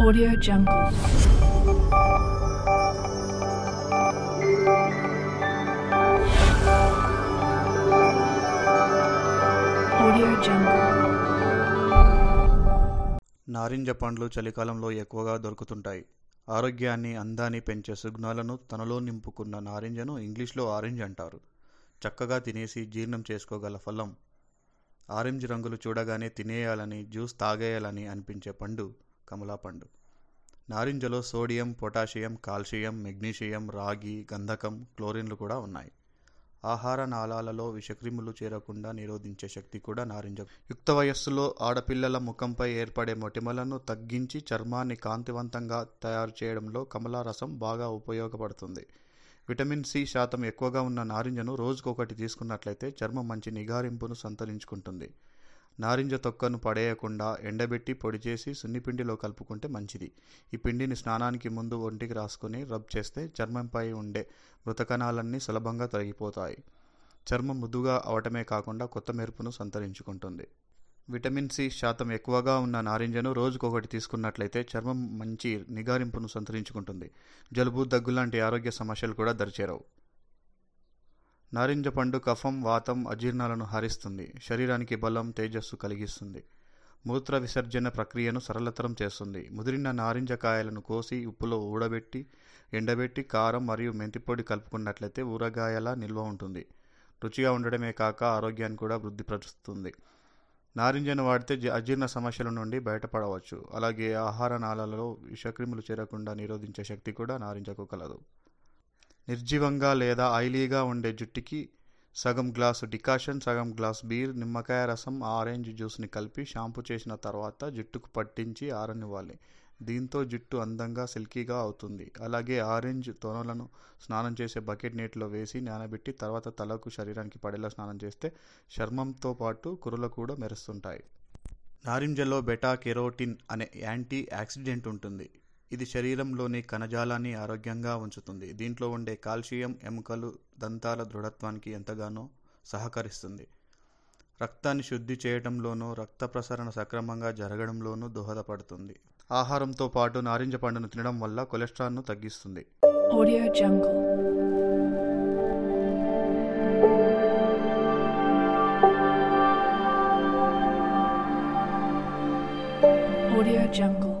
Audio Jungle. Audio Jungle. నారింజ పండ్లు చలికాలంలో ఎక్కువగా దొరుకుతుంటాయి ఆరోగ్యాన్ని అందాన్ని పెంచే సుగ్నాలను తనలో నింపుకున్న నారింజను ఇంగ్లీష్లో ఆరెంజ్ అంటారు చక్కగా తినేసి జీర్ణం చేసుకోగల ఫలం ఆరెంజ్ రంగులు చూడగానే తినేయాలని జ్యూస్ తాగేయాలని అనిపించే పండు కమలాపండు నారింజలో సోడియం పొటాషియం కాల్షియం మెగ్నీషియం రాగి గంధకం క్లోరిన్లు కూడా ఉన్నాయి ఆహార నాళాలలో విషక్రిములు చేరకుండా నిరోధించే శక్తి కూడా నారింజ యుక్త వయస్సులో ఆడపిల్లల ముఖంపై ఏర్పడే మొటిమలను తగ్గించి చర్మాన్ని కాంతివంతంగా తయారు చేయడంలో కమలా రసం బాగా ఉపయోగపడుతుంది విటమిన్ సి శాతం ఎక్కువగా ఉన్న నారింజను రోజుకొకటి తీసుకున్నట్లయితే చర్మం మంచి నిగారింపును సంతరించుకుంటుంది నారింజ తొక్కను పడేయకుండా ఎండబెట్టి పొడి చేసి సున్నిపిండిలో కలుపుకుంటే మంచిది ఈ పిండిని స్నానానికి ముందు ఒంటికి రాసుకొని రబ్ చేస్తే చర్మంపై ఉండే మృతకణాలన్నీ సులభంగా తొలగిపోతాయి చర్మం ముద్దుగా అవటమే కాకుండా కొత్త మెరుపును సంతరించుకుంటుంది విటమిన్ సి శాతం ఎక్కువగా ఉన్న నారింజను రోజుకొకటి తీసుకున్నట్లయితే చర్మం మంచి నిగారింపును సంతరించుకుంటుంది జలుబు దగ్గు లాంటి ఆరోగ్య సమస్యలు కూడా దరిచేరవు నారింజ పండు కఫం వాతం అజీర్ణాలను హరిస్తుంది శరీరానికి బలం తేజస్సు కలిగిస్తుంది మూత్ర విసర్జన ప్రక్రియను సరళతరం చేస్తుంది ముదిరిన నారింజ కాయలను కోసి ఉప్పులో ఊడబెట్టి ఎండబెట్టి కారం మరియు మెంతిపొడి కలుపుకున్నట్లయితే ఊరగాయల నిల్వ ఉంటుంది రుచిగా ఉండడమే కాక ఆరోగ్యాన్ని కూడా వృద్ధిపరుస్తుంది నారింజను వాడితే అజీర్ణ సమస్యల నుండి బయటపడవచ్చు అలాగే ఆహార నాళాలలో విషక్రిములు చేరకుండా నిరోధించే శక్తి కూడా నారింజకు కలదు నిర్జీవంగా లేదా ఆయిలీగా ఉండే జుట్టుకి సగం గ్లాసు డికాషన్ సగం గ్లాస్ బీర్ నిమ్మకాయ రసం ఆరెంజ్ జ్యూస్ని కలిపి షాంపూ చేసిన తర్వాత జుట్టుకు పట్టించి ఆరనివ్వాలి దీంతో జుట్టు అందంగా సిల్కీగా అవుతుంది అలాగే ఆరెంజ్ తొనలను స్నానం చేసే బకెట్ నీటిలో వేసి నానబెట్టి తర్వాత తలకు శరీరానికి పడేలా స్నానం చేస్తే చర్మంతో పాటు కుర్రలు కూడా మెరుస్తుంటాయి నారింజలో బెటా కెరోటిన్ అనే యాంటీ యాక్సిడెంట్ ఉంటుంది ఇది శరీరంలోని కణజాలాన్ని ఆరోగ్యంగా ఉంచుతుంది దీంట్లో ఉండే కాల్షియం ఎముకలు దంతాల దృఢత్వానికి ఎంతగానో సహకరిస్తుంది రక్తాన్ని శుద్ధి చేయడంలోనూ రక్త ప్రసరణ సక్రమంగా జరగడంలోనూ దోహదపడుతుంది ఆహారంతో పాటు నారింజ పండును తినడం వల్ల కొలెస్ట్రాల్ను తగ్గిస్తుంది ఆడియో జంగల్